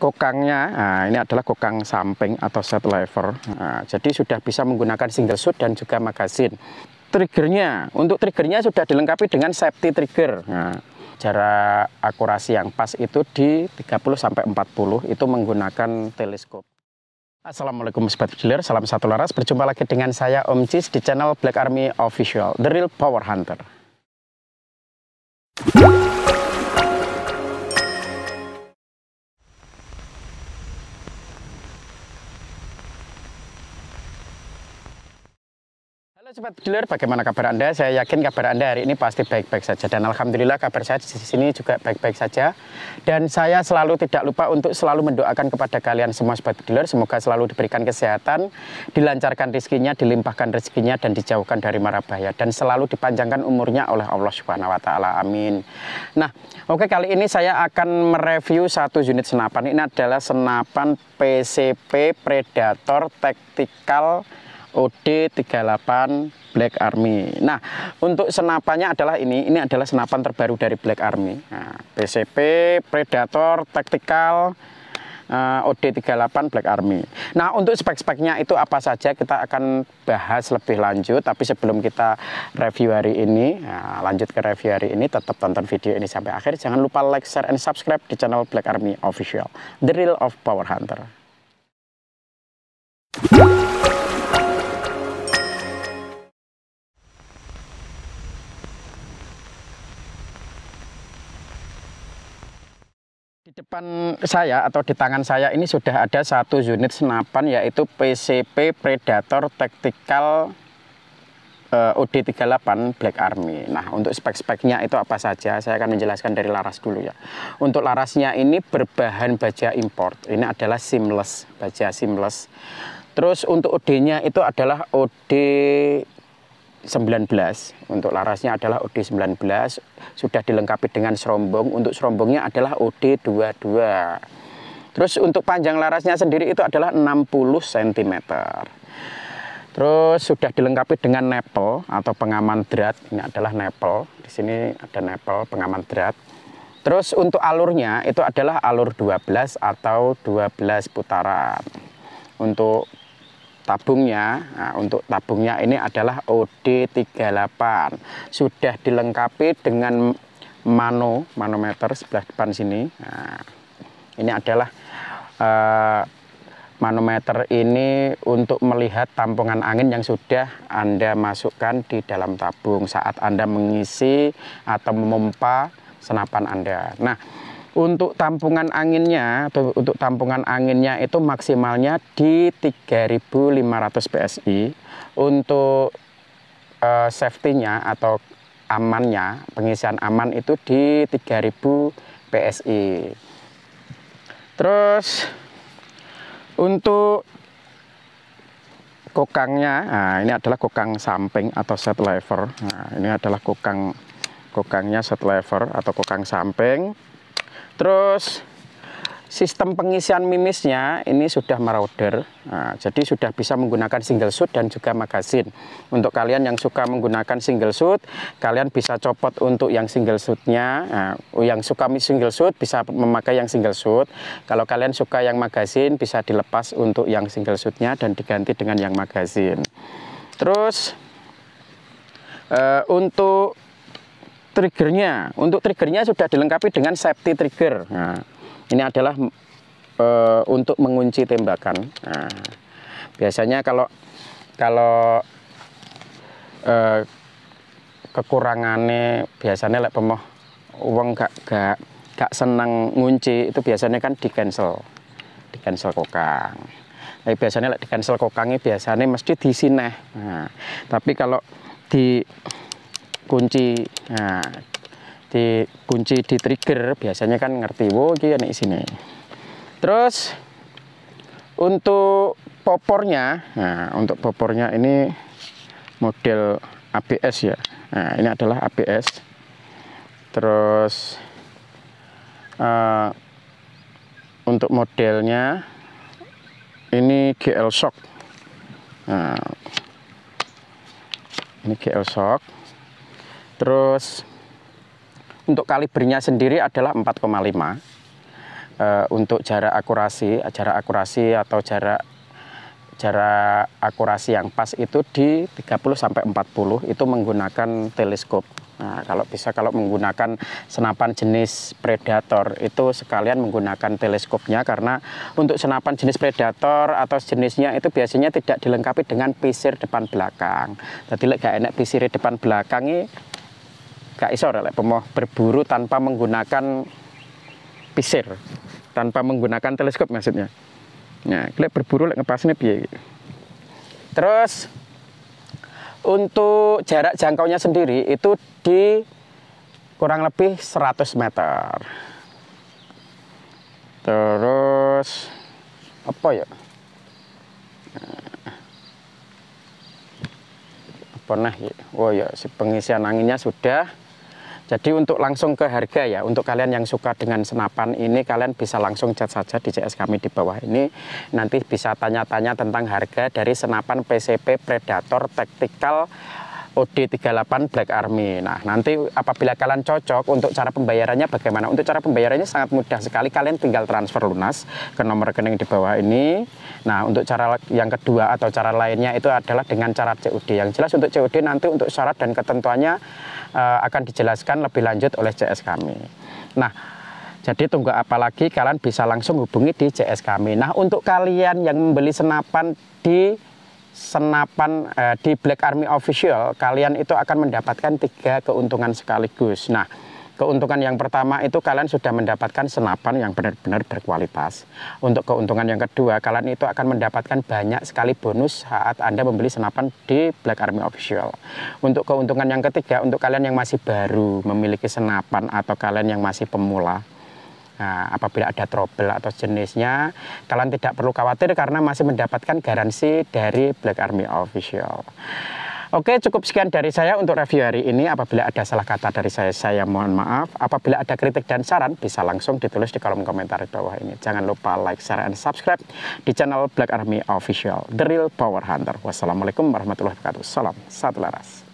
Kokangnya, nah ini adalah kokang samping atau set lever. Nah, jadi sudah bisa menggunakan single shoot dan juga magasin. Triggernya, untuk triggernya sudah dilengkapi dengan safety trigger. Nah, jarak akurasi yang pas itu di 30-40 itu menggunakan teleskop. Assalamualaikum Sobat Dealer, salam satu laras. Berjumpa lagi dengan saya Om Cis di channel Black Army Official, The Real Power Hunter. Halo Sobat Dealer, bagaimana kabar Anda? Saya yakin kabar Anda hari ini pasti baik-baik saja. Dan Alhamdulillah kabar saya di sini juga baik-baik saja. Dan saya selalu tidak lupa untuk selalu mendoakan kepada kalian semua Sobat Dealer. Semoga selalu diberikan kesehatan, dilancarkan rezekinya, dilimpahkan rezekinya, dan dijauhkan dari mara bahaya. Dan selalu dipanjangkan umurnya oleh Allah Subhanahu Wa Ta'ala. Amin. Nah, oke kali ini saya akan mereview satu unit senapan. Ini adalah senapan PCP Predator Tactical OD38 Black Army. Nah, untuk senapannya adalah ini. Ini adalah senapan terbaru dari Black Army. Nah, PCP Predator Tactical eh, uh, OD38 Black Army. Nah, untuk spek-speknya itu apa saja kita akan bahas lebih lanjut, tapi sebelum kita review hari ini, nah, lanjut ke review hari ini tetap tonton video ini sampai akhir. Jangan lupa like, share and subscribe di channel Black Army Official, The Real of Power Hunter. depan saya atau di tangan saya ini sudah ada satu unit senapan yaitu PCP Predator Tactical uh, ud 38 Black Army. Nah, untuk spek-speknya itu apa saja? Saya akan menjelaskan dari laras dulu ya. Untuk larasnya ini berbahan baja import. Ini adalah seamless, baja seamless. Terus untuk OD-nya itu adalah OD 19 untuk larasnya adalah OD 19 sudah dilengkapi dengan serombong untuk serombongnya adalah OD 22 terus untuk panjang larasnya sendiri itu adalah 60 cm terus sudah dilengkapi dengan nepel atau pengaman drat ini adalah nepel di sini ada nepel pengaman drat terus untuk alurnya itu adalah alur 12 atau 12 putaran untuk tabungnya nah, untuk tabungnya ini adalah OD38 sudah dilengkapi dengan mano manometer sebelah depan sini nah, ini adalah uh, manometer ini untuk melihat tampungan angin yang sudah Anda masukkan di dalam tabung saat Anda mengisi atau memompa senapan Anda. Nah, untuk tampungan anginnya atau untuk tampungan anginnya itu maksimalnya di 3500 PSI. Untuk uh, safety-nya atau amannya, pengisian aman itu di 3000 PSI. Terus untuk kokangnya, nah ini adalah kokang samping atau set lever. Nah, ini adalah kokang kokangnya set lever atau kokang samping. Terus sistem pengisian mimisnya ini sudah meroder, nah, jadi sudah bisa menggunakan single shoot dan juga magasin. Untuk kalian yang suka menggunakan single shoot, kalian bisa copot untuk yang single shootnya. Nah, yang suka single shoot bisa memakai yang single shoot. Kalau kalian suka yang magasin, bisa dilepas untuk yang single shootnya dan diganti dengan yang magasin. Terus uh, untuk triggernya. Untuk triggernya sudah dilengkapi dengan safety trigger. Nah, ini adalah e, untuk mengunci tembakan. Nah, biasanya kalau kalau e, kekurangannya biasanya lek pemoh uang gak gak gak senang ngunci itu biasanya kan di cancel di cancel kokang nah, biasanya lek di cancel kokangnya biasanya mesti di sini nah, tapi kalau di kunci nah di kunci di trigger biasanya kan ngerti wo iki ini sini terus untuk popornya nah untuk popornya ini model ABS ya nah ini adalah ABS terus uh, untuk modelnya ini GL Shock nah, ini GL Shock Terus untuk kalibernya sendiri adalah 4,5. Uh, eh, untuk jarak akurasi, jarak akurasi atau jarak jarak akurasi yang pas itu di 30 sampai 40 itu menggunakan teleskop. Nah, kalau bisa kalau menggunakan senapan jenis predator itu sekalian menggunakan teleskopnya karena untuk senapan jenis predator atau jenisnya itu biasanya tidak dilengkapi dengan pisir depan belakang. Jadi gak enak pisir depan belakang gak iso lek pemoh berburu tanpa menggunakan pisir, tanpa menggunakan teleskop maksudnya. Nah, lek berburu lek ngepasne piye gitu? Terus untuk jarak jangkaunya sendiri itu di kurang lebih 100 meter. Terus apa ya? Nah, apa nah ya? Oh ya, si pengisian anginnya sudah. Jadi untuk langsung ke harga ya, untuk kalian yang suka dengan senapan ini, kalian bisa langsung chat saja di CS kami di bawah ini. Nanti bisa tanya-tanya tentang harga dari senapan PCP Predator Tactical OD38 Black Army. Nah, nanti apabila kalian cocok untuk cara pembayarannya bagaimana? Untuk cara pembayarannya sangat mudah sekali. Kalian tinggal transfer lunas ke nomor rekening di bawah ini. Nah, untuk cara yang kedua atau cara lainnya itu adalah dengan cara COD. Yang jelas untuk COD nanti untuk syarat dan ketentuannya uh, akan dijelaskan lebih lanjut oleh CS kami. Nah, jadi tunggu apa lagi kalian bisa langsung hubungi di CS kami. Nah, untuk kalian yang membeli senapan di senapan uh, di Black Army Official, kalian itu akan mendapatkan tiga keuntungan sekaligus. Nah, Keuntungan yang pertama itu kalian sudah mendapatkan senapan yang benar-benar berkualitas. Untuk keuntungan yang kedua, kalian itu akan mendapatkan banyak sekali bonus saat Anda membeli senapan di Black Army Official. Untuk keuntungan yang ketiga, untuk kalian yang masih baru memiliki senapan atau kalian yang masih pemula, Nah, apabila ada trouble atau jenisnya, kalian tidak perlu khawatir karena masih mendapatkan garansi dari Black Army Official. Oke, cukup sekian dari saya untuk review hari ini. Apabila ada salah kata dari saya, saya mohon maaf. Apabila ada kritik dan saran, bisa langsung ditulis di kolom komentar di bawah ini. Jangan lupa like, share, dan subscribe di channel Black Army Official, The Real Power Hunter. Wassalamualaikum warahmatullahi wabarakatuh. Salam satu laras.